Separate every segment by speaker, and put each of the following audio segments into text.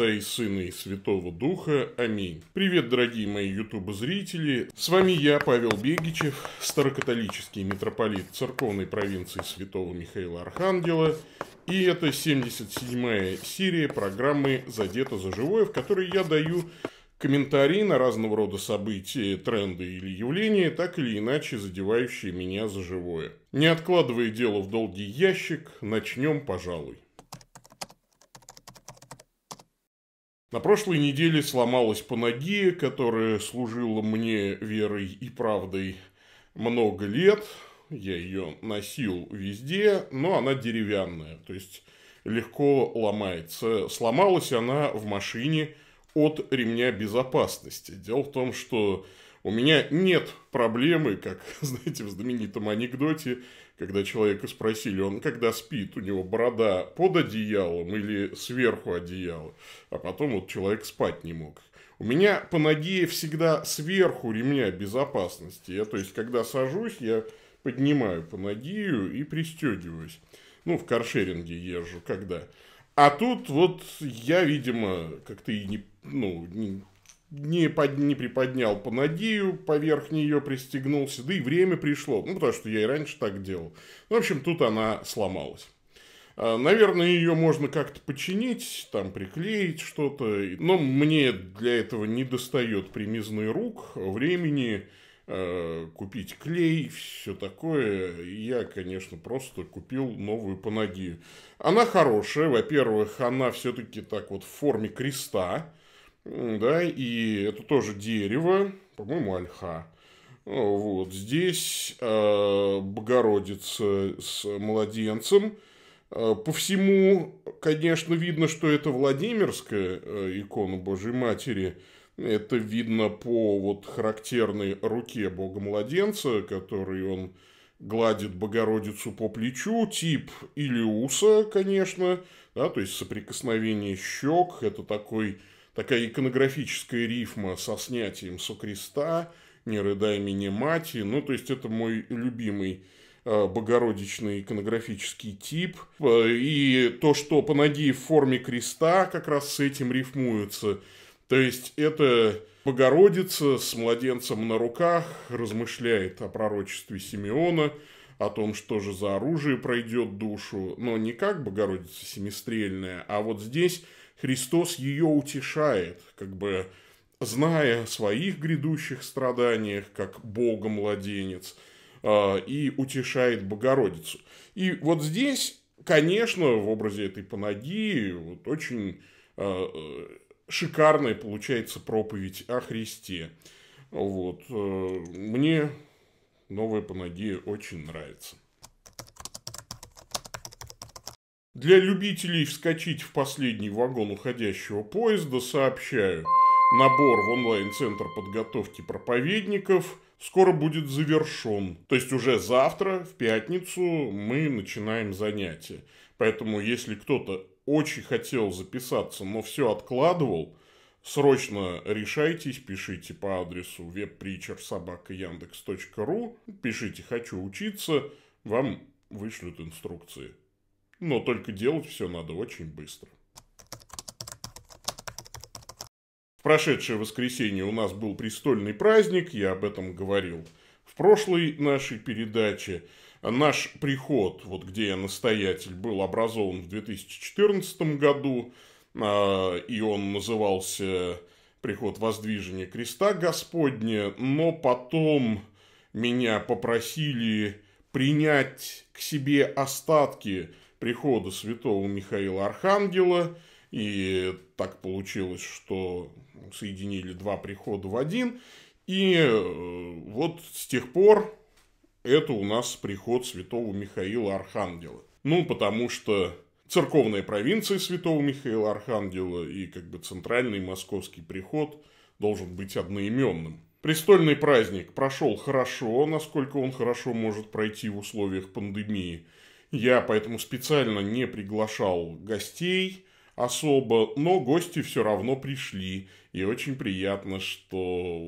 Speaker 1: Отца и Сына и Святого Духа. Аминь. Привет, дорогие мои зрители! С вами я, Павел Бегичев, старокатолический митрополит церковной провинции Святого Михаила Архангела. И это 77-я серия программы «Задето за живое», в которой я даю комментарии на разного рода события, тренды или явления, так или иначе задевающие меня за живое. Не откладывая дело в долгий ящик, начнем, пожалуй. На прошлой неделе сломалась Панагия, которая служила мне верой и правдой много лет. Я ее носил везде, но она деревянная, то есть легко ломается. Сломалась она в машине от ремня безопасности. Дело в том, что у меня нет проблемы, как, знаете, в знаменитом анекдоте, когда человека спросили, он когда спит, у него борода под одеялом или сверху одеяла, а потом вот человек спать не мог. У меня по ноге всегда сверху ремня безопасности. Я, то есть, когда сажусь, я поднимаю по ногию и пристегиваюсь. Ну, в каршеринге езжу, когда. А тут вот я, видимо, как-то и не, ну, не, не, под, не приподнял панадию, поверх нее пристегнулся, да и время пришло, ну, потому что я и раньше так делал. Ну, в общем, тут она сломалась. А, наверное, ее можно как-то починить, там приклеить что-то, но мне для этого не достает примизный рук, времени, э, купить клей, все такое. Я, конечно, просто купил новую панагию. Она хорошая, во-первых, она все-таки так вот в форме креста, да, и это тоже дерево, по-моему, ольха. А, вот здесь э, Богородица с младенцем. А, по всему, конечно, видно, что это Владимирская э, икона Божьей Матери. Это видно по вот характерной руке Бога-младенца, который он гладит Богородицу по плечу, тип Илиуса, конечно, да, то есть соприкосновение щек, это такой такая иконографическая рифма со снятием со креста, «Не рыдай меня, мати, ну, то есть это мой любимый а, богородичный иконографический тип. А, и то, что по Панагии в форме креста как раз с этим рифмуется. То есть это Богородица с младенцем на руках размышляет о пророчестве Симеона, о том, что же за оружие пройдет душу, но не как Богородица семистрельная, а вот здесь Христос ее утешает, как бы зная о своих грядущих страданиях, как Бога младенец, а, и утешает Богородицу. И вот здесь, конечно, в образе этой панагии вот очень а, э, шикарная получается проповедь о Христе. Вот. Э, мне новая панагия очень нравится. Для любителей вскочить в последний вагон уходящего поезда сообщаю, набор в онлайн-центр подготовки проповедников скоро будет завершен. То есть уже завтра, в пятницу, мы начинаем занятия. Поэтому если кто-то очень хотел записаться, но все откладывал, срочно решайтесь, пишите по адресу webpreachersobakayandex.ru, пишите «хочу учиться», вам вышлют инструкции. Но только делать все надо очень быстро. В прошедшее воскресенье у нас был престольный праздник, я об этом говорил в прошлой нашей передаче. Наш приход, вот где я настоятель, был образован в 2014 году, а, и он назывался «Приход воздвижения креста Господня», но потом меня попросили принять к себе остатки – прихода святого Михаила Архангела, и так получилось, что соединили два прихода в один, и э, вот с тех пор это у нас приход святого Михаила Архангела. Ну, потому что церковная провинция святого Михаила Архангела и как бы центральный московский приход должен быть одноименным. Престольный праздник прошел хорошо, насколько он хорошо может пройти в условиях пандемии – я поэтому специально не приглашал гостей особо, но гости все равно пришли. И очень приятно, что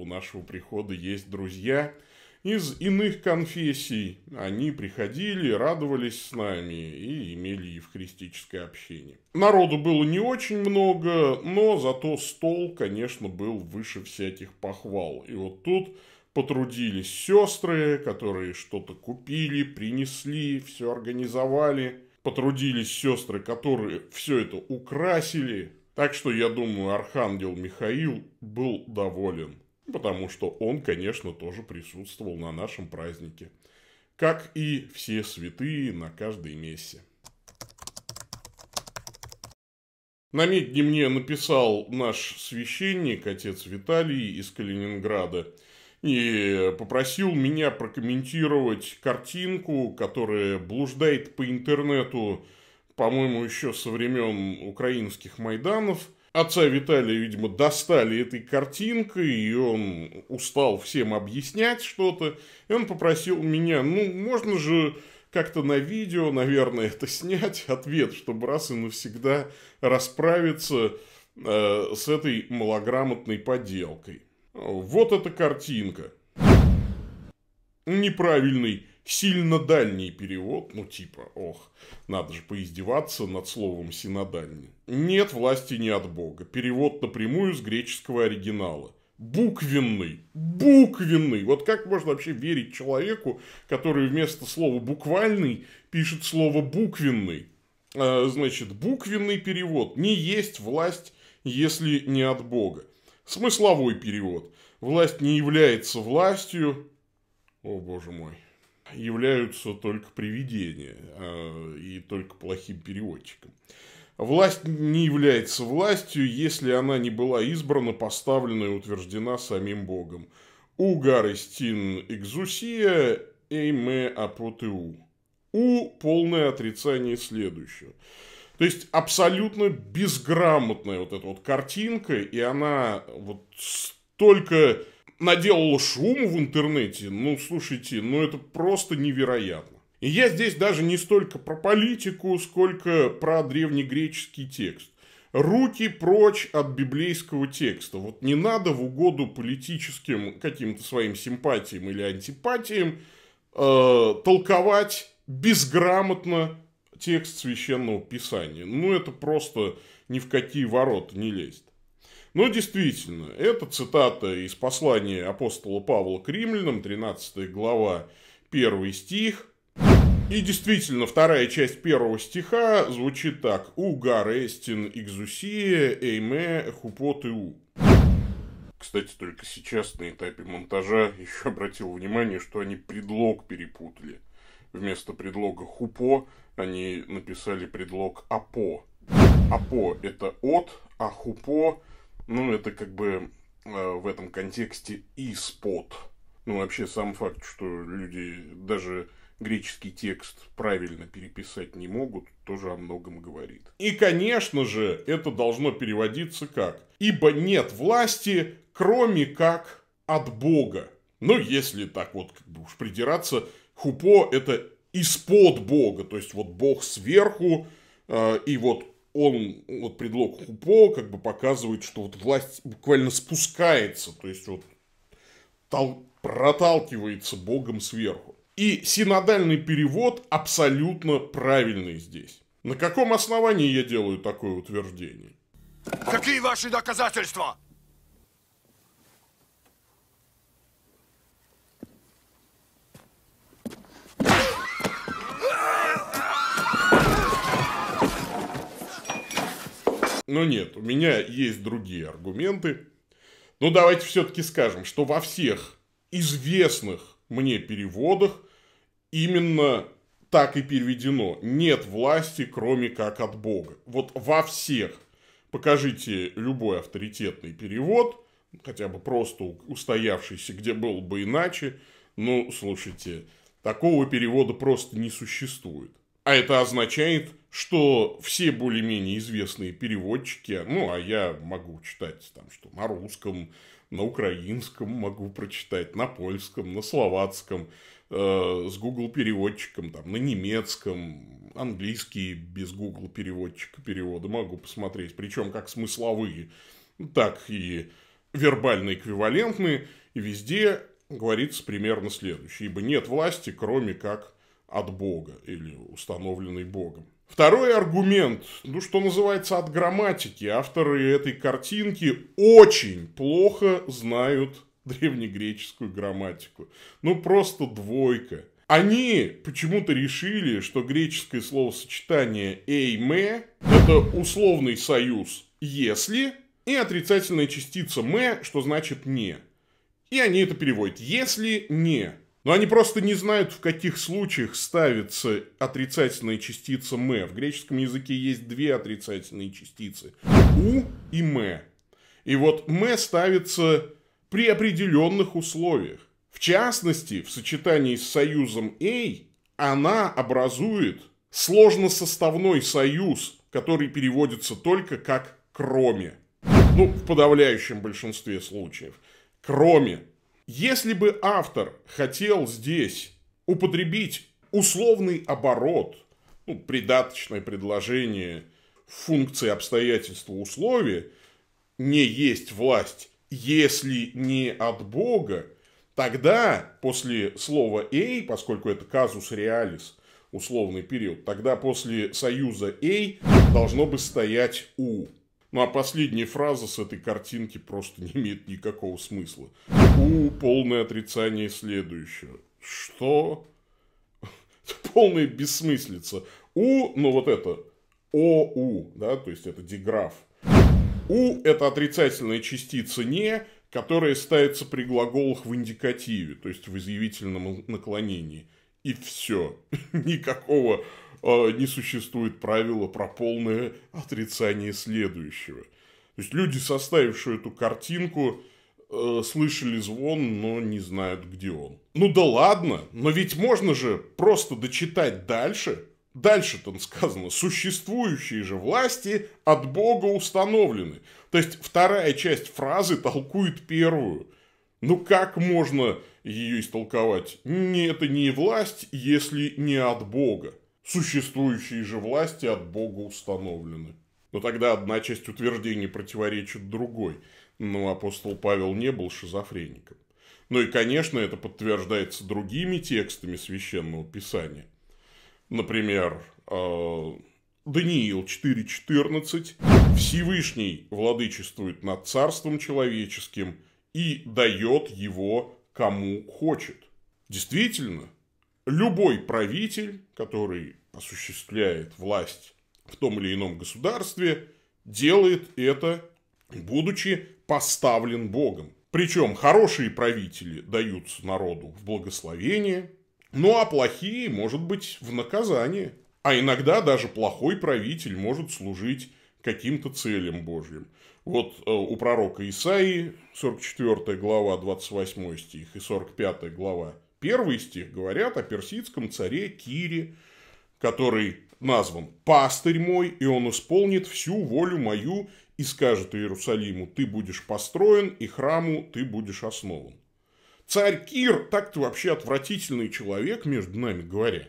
Speaker 1: у нашего прихода есть друзья из иных конфессий. Они приходили, радовались с нами и имели евхаристическое общение. Народу было не очень много, но зато стол, конечно, был выше всяких похвал. И вот тут потрудились сестры, которые что-то купили, принесли, все организовали. Потрудились сестры, которые все это украсили. Так что, я думаю, Архангел Михаил был доволен. Потому что он, конечно, тоже присутствовал на нашем празднике. Как и все святые на каждой мессе. На медне мне написал наш священник, отец Виталий из Калининграда – и попросил меня прокомментировать картинку, которая блуждает по интернету, по-моему, еще со времен украинских Майданов. Отца Виталия, видимо, достали этой картинкой, и он устал всем объяснять что-то. И он попросил меня, ну, можно же как-то на видео, наверное, это снять, ответ, чтобы раз и навсегда расправиться э, с этой малограмотной подделкой. Вот эта картинка. Неправильный, сильно дальний перевод, ну типа, ох, надо же поиздеваться над словом синодальный. Нет власти не от Бога. Перевод напрямую с греческого оригинала. Буквенный. Буквенный. Вот как можно вообще верить человеку, который вместо слова буквальный пишет слово буквенный? А, значит, буквенный перевод не есть власть, если не от Бога. Смысловой перевод. Власть не является властью. О, боже мой. Являются только привидения э, и только плохим переводчиком. Власть не является властью, если она не была избрана, поставлена и утверждена самим Богом. Угарестин экзусия эйме апотеу. У – полное отрицание следующего. То есть абсолютно безграмотная вот эта вот картинка, и она вот столько наделала шум в интернете, ну, слушайте, ну, это просто невероятно. И я здесь даже не столько про политику, сколько про древнегреческий текст. Руки прочь от библейского текста. Вот не надо в угоду политическим каким-то своим симпатиям или антипатиям э, толковать безграмотно текст священного писания. Ну, это просто ни в какие ворота не лезет. Но действительно, это цитата из послания апостола Павла к римлянам, 13 глава, 1 стих. И действительно, вторая часть первого стиха звучит так. «Угар эстин экзусие эйме иу. Кстати, только сейчас на этапе монтажа еще обратил внимание, что они предлог перепутали. Вместо предлога «хупо» они написали предлог «апо». «Апо» — это «от», а «хупо» — ну, это как бы э, в этом контексте «из-под». Ну, вообще, сам факт, что люди даже греческий текст правильно переписать не могут, тоже о многом говорит. И, конечно же, это должно переводиться как «Ибо нет власти, кроме как от Бога». ну если так вот как бы уж придираться, хупо – это из-под Бога, то есть вот Бог сверху, э, и вот он, вот предлог Хупо, как бы показывает, что вот власть буквально спускается, то есть вот тол- проталкивается Богом сверху. И синодальный перевод абсолютно правильный здесь. На каком основании я делаю такое утверждение? Какие ваши доказательства? Но ну нет, у меня есть другие аргументы. Но ну, давайте все-таки скажем, что во всех известных мне переводах именно так и переведено. Нет власти, кроме как от Бога. Вот во всех. Покажите любой авторитетный перевод, хотя бы просто устоявшийся, где было бы иначе. Ну, слушайте, такого перевода просто не существует. А это означает, что все более-менее известные переводчики, ну, а я могу читать там, что на русском, на украинском могу прочитать, на польском, на словацком, э, с Google переводчиком, там, на немецком, английский без Google переводчика перевода могу посмотреть, причем как смысловые, так и вербально эквивалентные, и везде говорится примерно следующее, ибо нет власти, кроме как от Бога или установленный Богом. Второй аргумент, ну что называется от грамматики, авторы этой картинки очень плохо знают древнегреческую грамматику. Ну просто двойка. Они почему-то решили, что греческое словосочетание «эйме» – это условный союз «если» и отрицательная частица «ме», что значит «не». И они это переводят «если не». Но они просто не знают, в каких случаях ставится отрицательная частица «м». В греческом языке есть две отрицательные частицы – «у» и «м». И вот «м» ставится при определенных условиях. В частности, в сочетании с союзом «эй» она образует сложносоставной союз, который переводится только как «кроме». Ну, в подавляющем большинстве случаев. Кроме если бы автор хотел здесь употребить условный оборот, ну, придаточное предложение функции обстоятельства условия, не есть власть, если не от Бога, тогда после слова «эй», поскольку это казус реалис, условный период, тогда после союза «эй» должно бы стоять «у». Ну а последняя фраза с этой картинки просто не имеет никакого смысла. У, полное отрицание следующего. Что? Полная бессмыслица. У, ну вот это, ОУ, да, то есть это диграф. У – это отрицательная частица «не», которая ставится при глаголах в индикативе, то есть в изъявительном наклонении. И все. Никакого э, не существует правила про полное отрицание следующего. То есть люди, составившие эту картинку, Э, слышали звон, но не знают, где он. Ну да ладно, но ведь можно же просто дочитать дальше. Дальше там сказано, существующие же власти от Бога установлены. То есть вторая часть фразы толкует первую. Ну как можно ее истолковать? Не, это не власть, если не от Бога. Существующие же власти от Бога установлены но тогда одна часть утверждений противоречит другой. Но ну, апостол Павел не был шизофреником. Ну и, конечно, это подтверждается другими текстами Священного Писания. Например, э, Даниил 4.14 «Всевышний владычествует над царством человеческим и дает его кому хочет». Действительно, любой правитель, который осуществляет власть в том или ином государстве, делает это, будучи поставлен Богом. Причем хорошие правители дают народу в благословение, ну а плохие, может быть, в наказание. А иногда даже плохой правитель может служить каким-то целям Божьим. Вот э, у пророка Исаии 44 глава 28 стих и 45 глава 1 стих говорят о персидском царе Кире, который назван «пастырь мой, и он исполнит всю волю мою и скажет Иерусалиму, ты будешь построен, и храму ты будешь основан». Царь Кир, так-то вообще отвратительный человек, между нами говоря,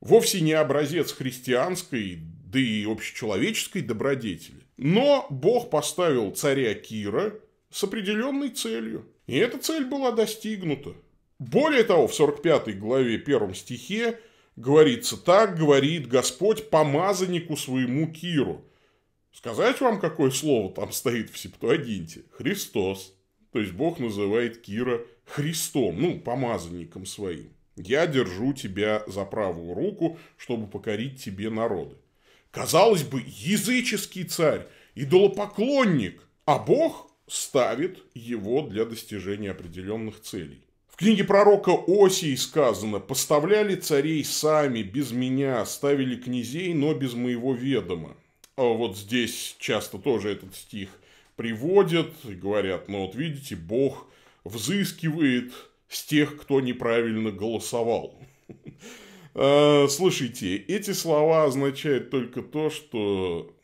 Speaker 1: вовсе не образец христианской, да и общечеловеческой добродетели. Но Бог поставил царя Кира с определенной целью. И эта цель была достигнута. Более того, в 45 главе 1 стихе Говорится, так говорит Господь помазаннику своему Киру. Сказать вам, какое слово там стоит в Септуагинте? Христос. То есть Бог называет Кира Христом, ну, помазанником своим. Я держу тебя за правую руку, чтобы покорить тебе народы. Казалось бы, языческий царь, идолопоклонник, а Бог ставит его для достижения определенных целей. В книге пророка Осии сказано «Поставляли царей сами, без меня, ставили князей, но без моего ведома». А вот здесь часто тоже этот стих приводят, говорят, ну вот видите, Бог взыскивает с тех, кто неправильно голосовал. А, слушайте, эти слова означают только то, что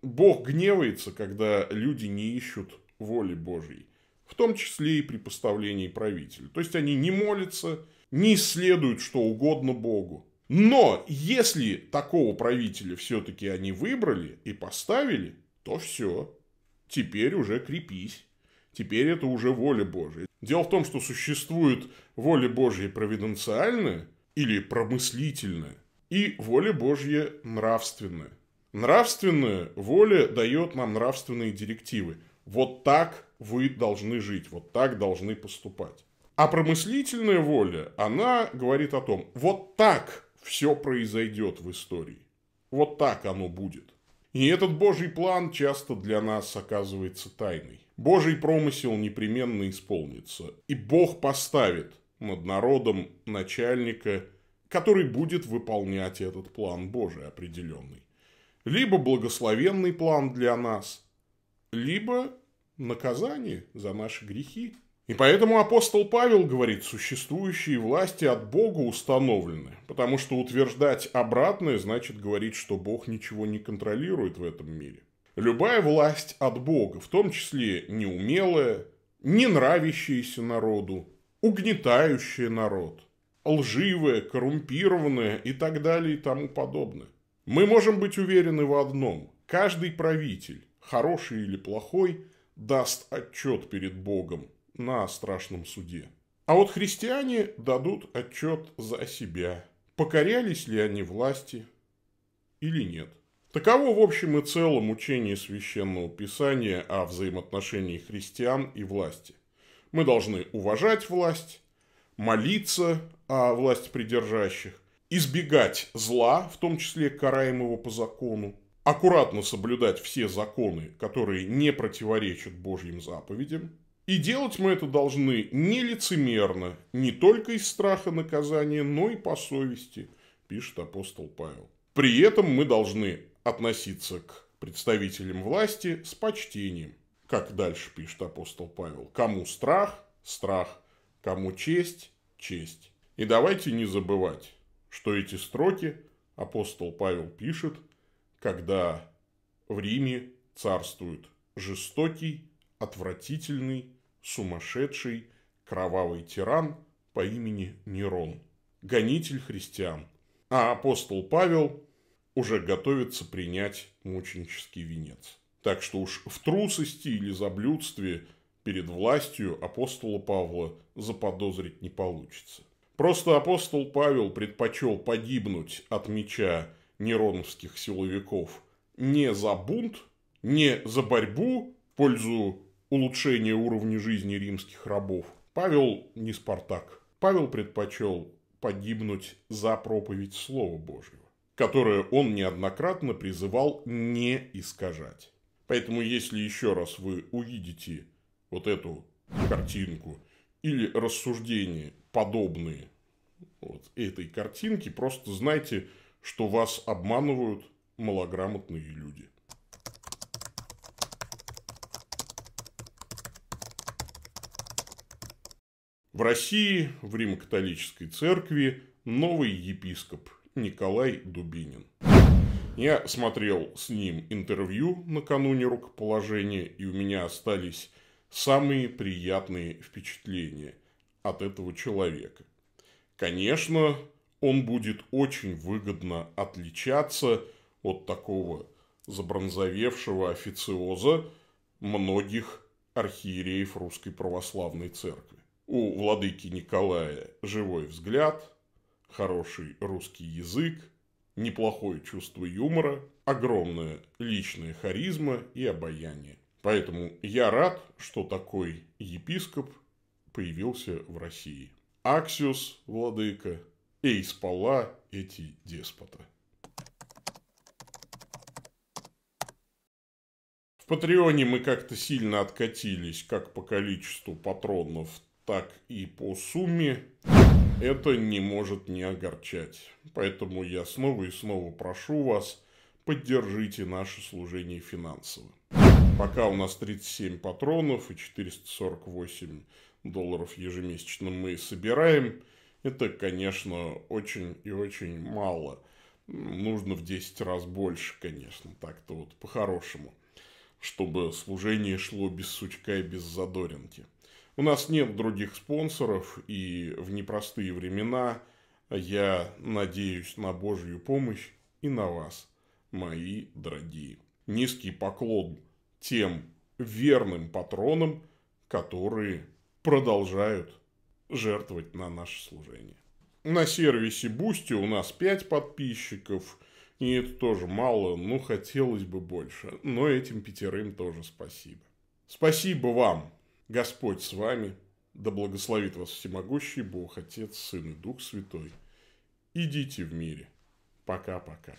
Speaker 1: Бог гневается, когда люди не ищут воли Божьей в том числе и при поставлении правителя. То есть они не молятся, не исследуют что угодно Богу. Но если такого правителя все-таки они выбрали и поставили, то все, теперь уже крепись. Теперь это уже воля Божия. Дело в том, что существует воля Божья провиденциальная или промыслительная, и воля Божья нравственная. Нравственная воля дает нам нравственные директивы. Вот так вы должны жить, вот так должны поступать. А промыслительная воля, она говорит о том, вот так все произойдет в истории. Вот так оно будет. И этот Божий план часто для нас оказывается тайной. Божий промысел непременно исполнится. И Бог поставит над народом начальника, который будет выполнять этот план Божий определенный. Либо благословенный план для нас, либо наказание за наши грехи. И поэтому апостол Павел говорит, существующие власти от Бога установлены, потому что утверждать обратное значит говорить, что Бог ничего не контролирует в этом мире. Любая власть от Бога, в том числе неумелая, не нравящаяся народу, угнетающая народ, лживая, коррумпированная и так далее и тому подобное. Мы можем быть уверены в одном. Каждый правитель, хороший или плохой – даст отчет перед Богом на страшном суде. А вот христиане дадут отчет за себя, покорялись ли они власти или нет. Таково в общем и целом учение Священного Писания о взаимоотношении христиан и власти. Мы должны уважать власть, молиться о власти придержащих, избегать зла, в том числе караемого по закону, аккуратно соблюдать все законы, которые не противоречат Божьим заповедям. И делать мы это должны не лицемерно, не только из страха наказания, но и по совести, пишет апостол Павел. При этом мы должны относиться к представителям власти с почтением. Как дальше пишет апостол Павел. Кому страх – страх, кому честь – честь. И давайте не забывать, что эти строки апостол Павел пишет – когда в Риме царствует жестокий, отвратительный, сумасшедший, кровавый тиран по имени Нерон, гонитель христиан. А апостол Павел уже готовится принять мученический венец. Так что уж в трусости или заблюдстве перед властью апостола Павла заподозрить не получится. Просто апостол Павел предпочел погибнуть от меча нероновских силовиков не за бунт, не за борьбу в пользу улучшения уровня жизни римских рабов Павел не Спартак. Павел предпочел погибнуть за проповедь Слова Божьего, которое он неоднократно призывал не искажать. Поэтому, если еще раз вы увидите вот эту картинку или рассуждения подобные вот этой картинке, просто знайте, что вас обманывают малограмотные люди. В России в Римо-католической церкви новый епископ Николай Дубинин. Я смотрел с ним интервью накануне рукоположения, и у меня остались самые приятные впечатления от этого человека. Конечно, он будет очень выгодно отличаться от такого забронзовевшего официоза многих архиереев Русской Православной Церкви. У владыки Николая живой взгляд, хороший русский язык, неплохое чувство юмора, огромная личная харизма и обаяние. Поэтому я рад, что такой епископ появился в России. Аксиус, владыка, и испала эти деспота. В Патреоне мы как-то сильно откатились как по количеству патронов, так и по сумме. Это не может не огорчать. Поэтому я снова и снова прошу вас, поддержите наше служение финансово. Пока у нас 37 патронов и 448 долларов ежемесячно мы собираем – это, конечно, очень и очень мало. Нужно в 10 раз больше, конечно, так-то вот по-хорошему, чтобы служение шло без сучка и без задоринки. У нас нет других спонсоров, и в непростые времена я надеюсь на Божью помощь и на вас, мои дорогие. Низкий поклон тем верным патронам, которые продолжают жертвовать на наше служение. На сервисе Бусти у нас 5 подписчиков, и это тоже мало, но хотелось бы больше, но этим пятерым тоже спасибо. Спасибо вам, Господь с вами, да благословит вас всемогущий Бог, Отец, Сын и Дух Святой. Идите в мире. Пока-пока.